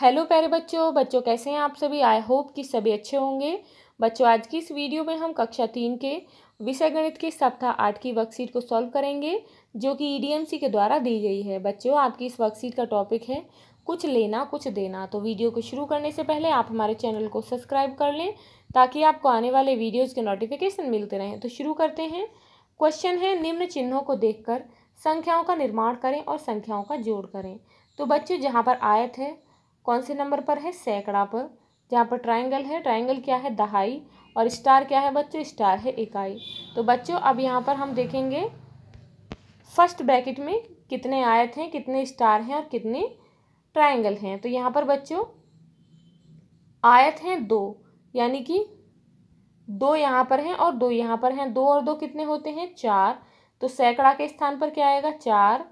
hello प्यारे बच्चों बच्चों कैसे हैं आप सभी आई होप कि सभी अच्छे होंगे बच्चों आज की इस वीडियो में हम कक्षा तीन के विषय गणित के सप्ताह आठ की वर्कशीट को सॉल्व करेंगे जो कि ईडीएमसी e के द्वारा दी गई है बच्चों आपकी इस वर्कशीट का टॉपिक है कुछ लेना कुछ देना तो वीडियो को शुरू करने से पहले आप हमारे चैनल को सब्सक्राइब कर लें ताकि आपको आने वाले वीडियोज़ के नोटिफिकेशन मिलते रहें तो शुरू करते हैं क्वेश्चन है निम्न चिन्हों को देखकर संख्याओं का निर्माण करें और संख्याओं का जोड़ करें तो बच्चों जहाँ पर आयत है कौन से नंबर पर है सैकड़ा पर जहाँ पर ट्राइंगल है ट्राइंगल क्या है दहाई और स्टार क्या है बच्चों स्टार है इकाई तो बच्चों अब यहाँ पर हम देखेंगे फर्स्ट ब्रैकेट में कितने आयत हैं कितने स्टार हैं और कितने ट्राइंगल हैं तो यहाँ पर बच्चों आयत हैं दो यानी कि दो यहाँ पर हैं और दो यहाँ पर हैं दो और दो कितने होते हैं चार तो सैकड़ा के स्थान पर क्या आएगा चार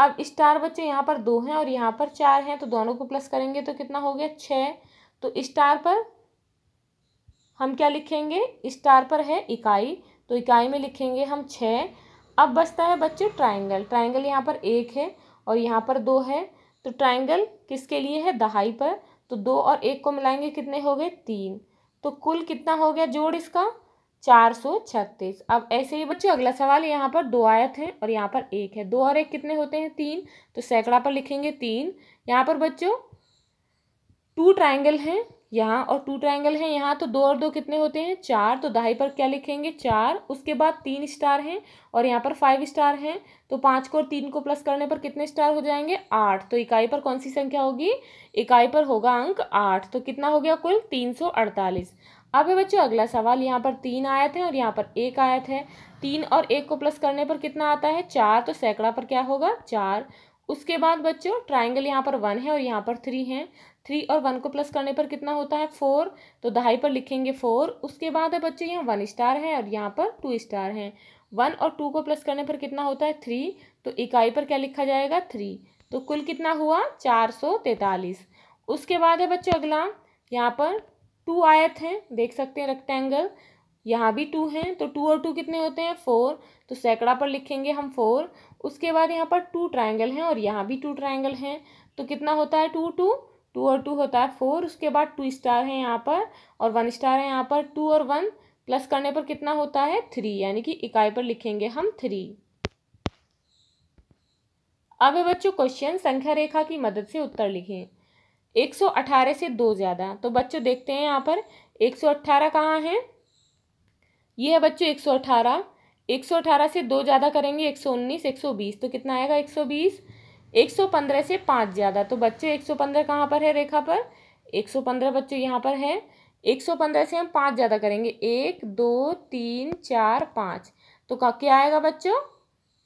अब स्टार बच्चे यहाँ पर दो हैं और यहाँ पर चार हैं तो दोनों को प्लस करेंगे तो कितना हो गया छः तो स्टार पर हम क्या लिखेंगे स्टार पर है इकाई तो इकाई में लिखेंगे हम छः अब बचता है बच्चे ट्राइंगल ट्राइंगल यहाँ पर एक है और यहाँ पर दो है तो ट्राइंगल किसके लिए है दहाई पर तो दो और एक को मिलाएंगे कितने हो गए तीन तो कुल कितना हो गया जोड़ इसका चार सौ छत्तीस अब ऐसे ही बच्चों अगला सवाल यहाँ पर दो आयत है और यहाँ पर एक है दो और एक कितने होते हैं तीन तो सैकड़ा पर लिखेंगे तीन यहाँ पर बच्चों टू ट्राइंगल हैं यहाँ और टू ट्राइंगल हैं यहाँ तो दो और दो कितने होते हैं चार तो दहाई पर क्या लिखेंगे चार उसके बाद तीन स्टार हैं और यहाँ पर फाइव स्टार हैं तो पाँच को और तीन को प्लस करने पर कितने स्टार हो जाएंगे आठ तो इकाई पर कौन सी संख्या होगी इकाई पर होगा अंक आठ तो कितना हो गया कुल तीन सौ अड़तालीस अब बच्चों अगला सवाल यहाँ पर तीन आयत है और यहाँ पर एक आयत है तीन और एक को प्लस करने पर कितना आता है चार तो सैकड़ा पर क्या होगा चार उसके बाद बच्चों ट्राइंगल यहाँ पर वन है और यहाँ पर थ्री है थ्री और वन को प्लस करने पर कितना होता है फोर तो दहाई पर लिखेंगे फोर उसके बाद है बच्चों यहाँ वन स्टार है और यहाँ पर टू स्टार है वन और टू को प्लस करने पर कितना होता है थ्री तो इकाई पर क्या लिखा जाएगा थ्री तो कुल कितना हुआ चार सौ तैंतालीस उसके बाद है बच्चों अगला यहाँ पर टू आयत हैं देख सकते हैं रेक्टेंगल यहाँ भी टू हैं तो टू और टू कितने होते हैं फोर तो सैकड़ा पर लिखेंगे हम फोर उसके बाद यहाँ पर टू ट्राइंगल हैं और यहाँ भी टू ट्राइंगल हैं तो कितना होता है टू टू टू और टू होता है फोर उसके बाद टू स्टार है यहाँ पर और वन स्टार है यहाँ पर टू और वन प्लस करने पर कितना होता है थ्री यानी कि इकाई पर लिखेंगे हम थ्री अब बच्चों क्वेश्चन संख्या रेखा की मदद से उत्तर लिखें एक सौ अठारह से दो ज़्यादा तो बच्चों देखते हैं यहाँ पर एक सौ अट्ठारह कहाँ है ये है बच्चों एक सौ अठारह एक सौ अठारह से दो ज़्यादा करेंगे एक सौ उन्नीस एक सौ बीस तो कितना आएगा एक सौ बीस एक सौ पंद्रह से पाँच ज़्यादा तो बच्चों एक सौ पंद्रह कहाँ पर है रेखा पर एक सौ पंद्रह बच्चों यहाँ पर है एक सौ पंद्रह से हम पाँच ज़्यादा करेंगे एक दो तीन चार पाँच तो क्या आएगा बच्चों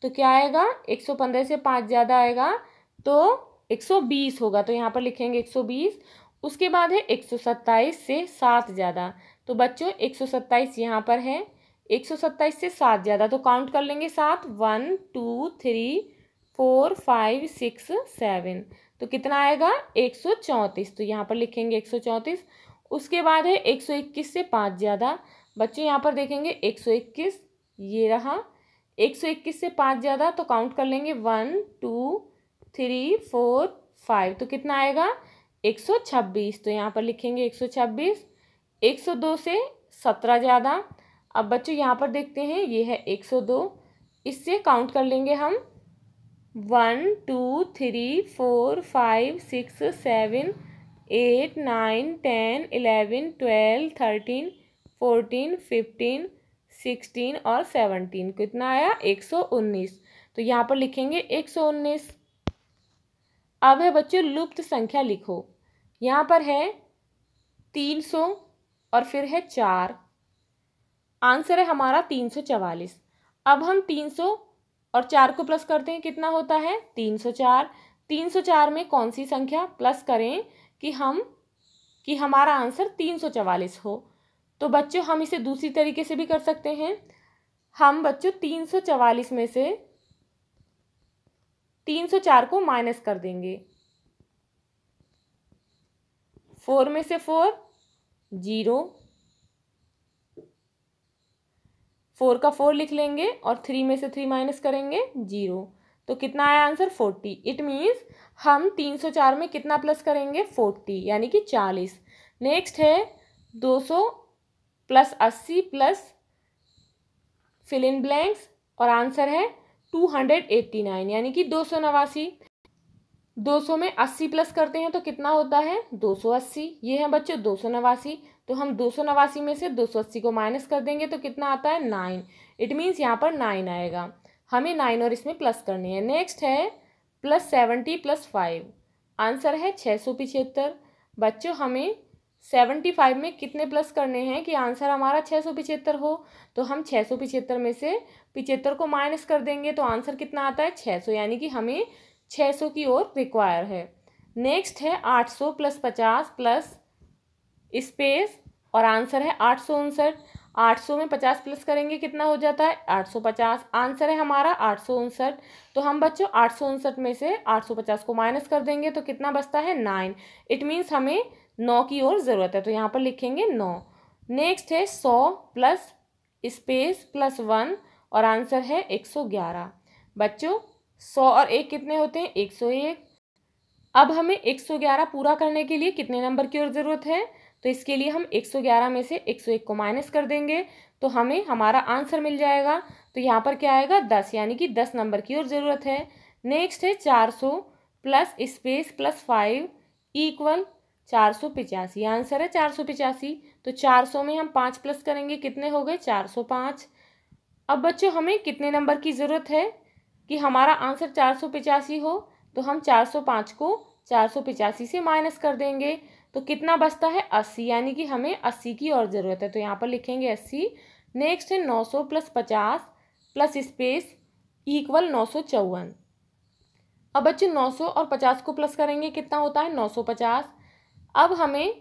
तो क्या आएगा एक सौ पंद्रह से पाँच ज़्यादा आएगा तो 120 होगा तो यहाँ पर लिखेंगे 120 उसके बाद है 127 से सात ज़्यादा तो बच्चों 127 यहाँ पर है 127 से सात ज़्यादा तो काउंट कर लेंगे सात one two three four five six seven तो कितना आएगा एक सौ चौंतीस तो यहाँ पर लिखेंगे एक सौ चौंतीस उसके बाद है एक सौ इक्कीस से पाँच ज़्यादा बच्चों यहाँ पर देखेंगे एक सौ इक्कीस ये रहा एक सौ इक्कीस से पाँच ज़्यादा तो काउंट कर लेंगे one two three four five तो कितना आएगा एक सौ छब्बीस तो यहाँ पर लिखेंगे एक सौ छब्बीस एक सौ दो से सत्रह ज़्यादा अब बच्चों यहाँ पर देखते हैं ये है एक सौ दो इससे काउंट कर लेंगे हम one two three four five six seven eight nine ten eleven twelve thirteen fourteen fifteen sixteen और सेवनटीन कितना आया एक सौ उन्नीस तो यहाँ पर लिखेंगे एक सौ उन्नीस अब है बच्चों लुप्त संख्या लिखो यहाँ पर है तीन सौ और फिर है चार आंसर है हमारा तीन सौ चवालीस अब हम तीन सौ और चार को प्लस करते हैं कितना होता है तीन सौ चार तीन सौ चार में कौन सी संख्या प्लस करें कि हम कि हमारा आंसर तीन सौ चवालीस हो तो बच्चों हम इसे दूसरी तरीके से भी कर सकते हैं हम बच्चों तीन सौ चवालीस में से तीन सौ चार को माइनस कर देंगे फोर में से फोर जीरो फोर का फोर लिख लेंगे और थ्री में से थ्री माइनस करेंगे जीरो तो कितना आया आंसर फोर्टी इट मीन्स हम तीन सौ चार में कितना प्लस करेंगे फोर्टी यानी कि चालीस नेक्स्ट है दो सौ प्लस अस्सी प्लस फिल इन ब्लैंक्स और आंसर है टू हंड्रेड एट्टी नाइन यानी कि दो सौ नवासी दो सौ में अस्सी प्लस करते हैं तो कितना होता है दो सौ अस्सी ये है बच्चों दो सौ नवासी तो हम दो सौ नवासी में से दो सौ अस्सी को माइनस कर देंगे तो कितना आता है नाइन इट मीन्स यहाँ पर नाइन आएगा हमें नाइन और इसमें प्लस करनी है नेक्स्ट है plus seventy plus five answer है छः सौ पिछहत्तर बच्चों हमें सेवेंटी फाइव में कितने प्लस करने हैं कि आंसर हमारा छः सौ पिचहत्तर हो तो हम छः सौ पिचहत्तर में से पिछहत्तर को माइनस कर देंगे तो आंसर कितना आता है छः सौ यानी कि हमें छः सौ की ओर रिक्वायर है नेक्स्ट है आठ सौ प्लस पचास प्लस स्पेस और आंसर है आठ सौ उनसठ आठ सौ में पचास प्लस करेंगे कितना हो जाता है आठ सौ पचास आंसर है हमारा आठ सौ उनसठ तो हम बच्चों आठ सौ उनसठ में से आठ सौ पचास को माइनस कर देंगे तो कितना बचता है नाइन इट मीन्स हमें नौ की ओर ज़रूरत है तो यहाँ पर लिखेंगे नौ नेक्स्ट है सौ प्लस स्पेस प्लस वन और आंसर है एक सौ ग्यारह बच्चों सौ और एक कितने होते हैं एक सौ एक अब हमें एक सौ ग्यारह पूरा करने के लिए कितने नंबर की और ज़रूरत है तो इसके लिए हम एक सौ ग्यारह में से एक सौ एक को माइनस कर देंगे तो हमें हमारा आंसर मिल जाएगा तो यहाँ पर क्या आएगा दस यानी कि दस नंबर की और ज़रूरत है नेक्स्ट है चार सौ plus space plus five equal चार सौ पिचासी आंसर है चार सौ पिचासी तो चार सौ में हम पाँच प्लस करेंगे कितने हो गए चार सौ पाँच अब बच्चों हमें कितने नंबर की ज़रूरत है कि हमारा आंसर चार सौ पिचासी हो तो हम चार सौ पाँच को चार सौ पिचासी से माइनस कर देंगे तो कितना बचता है अस्सी यानी कि हमें अस्सी की और ज़रूरत है तो यहाँ पर लिखेंगे अस्सी नेक्स्ट है नौ सौ प्लस पचास प्लस स्पेस इक्वल नौ सौ चौवन अब बच्चे नौ सौ और पचास को प्लस करेंगे कितना होता है नौ सौ पचास अब हमें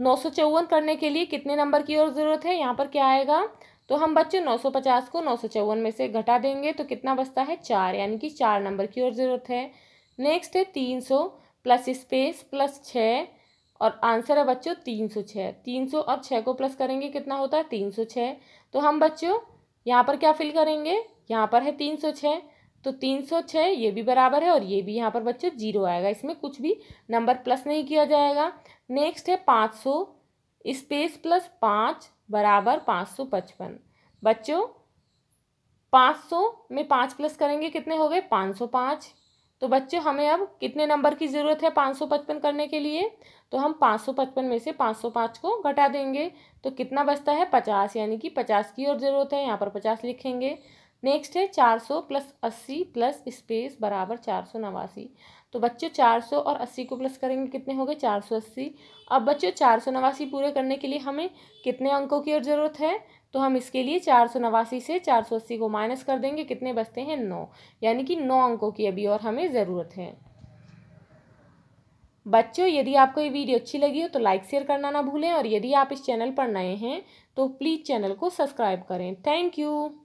नौ सौ चौवन करने के लिए कितने नंबर की और ज़रूरत है यहाँ पर क्या आएगा तो हम बच्चे पचास को नौ सौ चौवन में से घटा देंगे तो कितना बचता है चार यानी कि चार नंबर की और ज़रूरत है नेक्स्ट है तीन सौ प्लस स्पेस प्लस छः और आंसर है बच्चों तीन सौ छः तीन सौ और छः को प्लस करेंगे कितना होता है तीन सौ छः तो हम बच्चों यहाँ पर क्या फिल करेंगे यहाँ पर है तीन सौ छः तो तीन सौ छः ये भी बराबर है और ये भी यहाँ पर बच्चे जीरो आएगा इसमें कुछ भी नंबर प्लस नहीं किया जाएगा नेक्स्ट है पाँच सौ स्पेस प्लस पाँच बराबर पाँच सौ पचपन बच्चों पाँच सौ में पाँच प्लस करेंगे कितने हो गए पाँच सौ पाँच तो बच्चों हमें अब कितने नंबर की ज़रूरत है पाँच सौ पचपन करने के लिए तो हम पाँच सौ पचपन में से पाँच सौ पाँच को घटा देंगे तो कितना बचता है पचास यानी कि पचास की और ज़रूरत है यहाँ पर पचास लिखेंगे नेक्स्ट है चार सौ प्लस अस्सी प्लस स्पेस बराबर चार सौ नवासी तो बच्चों चार सौ और अस्सी को प्लस करेंगे कितने हो गए चार सौ अस्सी अब बच्चों चार सौ नवासी पूरे करने के लिए हमें कितने अंकों की और ज़रूरत है तो हम इसके लिए चार सौ नवासी से चार सौ अस्सी को माइनस कर देंगे कितने बचते हैं नौ यानी कि नौ अंकों की अभी और हमें ज़रूरत है बच्चों यदि आपको ये वीडियो अच्छी लगी हो तो लाइक शेयर करना ना भूलें और यदि आप इस चैनल पर नए हैं तो प्लीज़ चैनल को सब्सक्राइब करें थैंक यू